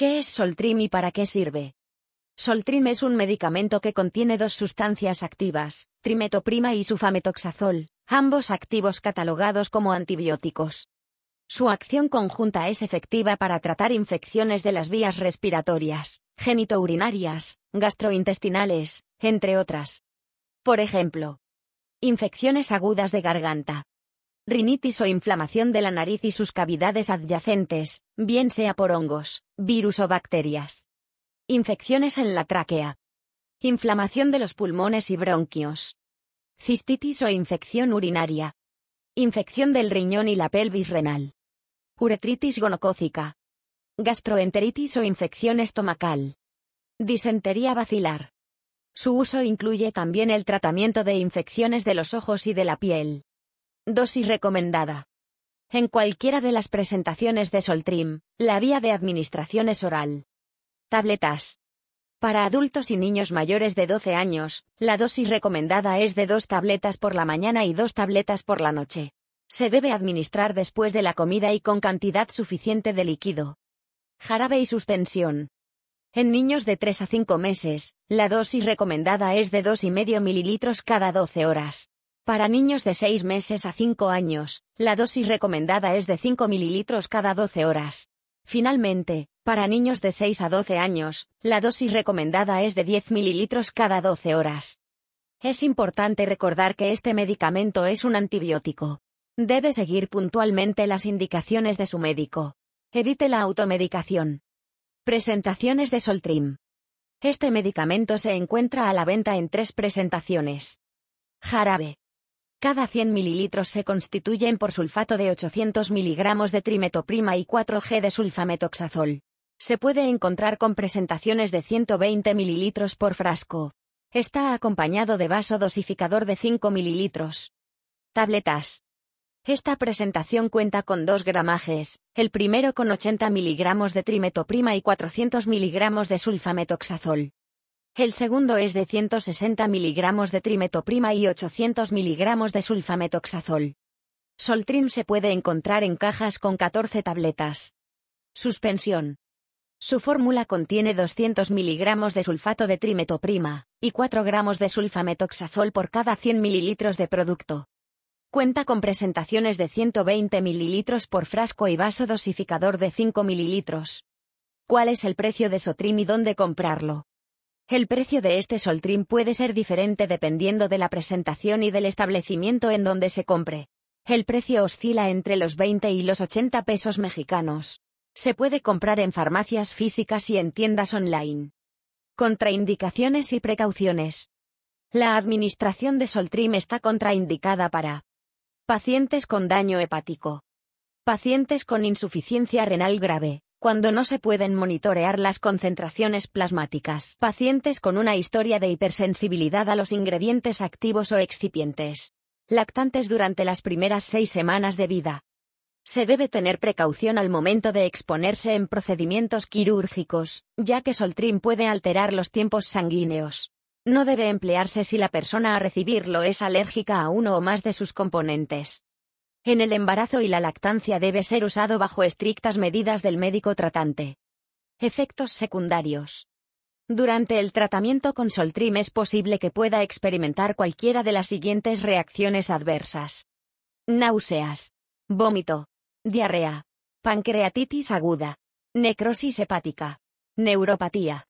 ¿Qué es Soltrim y para qué sirve? Soltrim es un medicamento que contiene dos sustancias activas, trimetoprima y sufametoxazol, ambos activos catalogados como antibióticos. Su acción conjunta es efectiva para tratar infecciones de las vías respiratorias, genitourinarias, gastrointestinales, entre otras. Por ejemplo, infecciones agudas de garganta, rinitis o inflamación de la nariz y sus cavidades adyacentes, bien sea por hongos, virus o bacterias. Infecciones en la tráquea. Inflamación de los pulmones y bronquios. Cistitis o infección urinaria. Infección del riñón y la pelvis renal. Uretritis gonocócica. Gastroenteritis o infección estomacal. Disentería bacilar. Su uso incluye también el tratamiento de infecciones de los ojos y de la piel. Dosis recomendada en cualquiera de las presentaciones de Soltrim, la vía de administración es oral. Tabletas. Para adultos y niños mayores de 12 años, la dosis recomendada es de dos tabletas por la mañana y dos tabletas por la noche. Se debe administrar después de la comida y con cantidad suficiente de líquido. Jarabe y suspensión. En niños de 3 a 5 meses, la dosis recomendada es de 2,5 mililitros cada 12 horas. Para niños de 6 meses a 5 años, la dosis recomendada es de 5 mililitros cada 12 horas. Finalmente, para niños de 6 a 12 años, la dosis recomendada es de 10 mililitros cada 12 horas. Es importante recordar que este medicamento es un antibiótico. Debe seguir puntualmente las indicaciones de su médico. Evite la automedicación. Presentaciones de Soltrim. Este medicamento se encuentra a la venta en tres presentaciones. Jarabe. Cada 100 mililitros se constituyen por sulfato de 800 miligramos de trimetoprima y 4G de sulfametoxazol. Se puede encontrar con presentaciones de 120 mililitros por frasco. Está acompañado de vaso dosificador de 5 mililitros. Tabletas. Esta presentación cuenta con dos gramajes, el primero con 80 miligramos de trimetoprima y 400 miligramos de sulfametoxazol. El segundo es de 160 miligramos de trimetoprima y 800 miligramos de sulfametoxazol. Soltrim se puede encontrar en cajas con 14 tabletas. Suspensión. Su fórmula contiene 200 miligramos de sulfato de trimetoprima y 4 gramos de sulfametoxazol por cada 100 mililitros de producto. Cuenta con presentaciones de 120 mililitros por frasco y vaso dosificador de 5 mililitros. ¿Cuál es el precio de Sotrim y dónde comprarlo? El precio de este Soltrim puede ser diferente dependiendo de la presentación y del establecimiento en donde se compre. El precio oscila entre los 20 y los 80 pesos mexicanos. Se puede comprar en farmacias físicas y en tiendas online. Contraindicaciones y precauciones. La administración de Soltrim está contraindicada para pacientes con daño hepático, pacientes con insuficiencia renal grave, cuando no se pueden monitorear las concentraciones plasmáticas. Pacientes con una historia de hipersensibilidad a los ingredientes activos o excipientes. Lactantes durante las primeras seis semanas de vida. Se debe tener precaución al momento de exponerse en procedimientos quirúrgicos, ya que Soltrin puede alterar los tiempos sanguíneos. No debe emplearse si la persona a recibirlo es alérgica a uno o más de sus componentes. En el embarazo y la lactancia debe ser usado bajo estrictas medidas del médico tratante. Efectos secundarios. Durante el tratamiento con Soltrim es posible que pueda experimentar cualquiera de las siguientes reacciones adversas. Náuseas. Vómito. Diarrea. Pancreatitis aguda. Necrosis hepática. Neuropatía.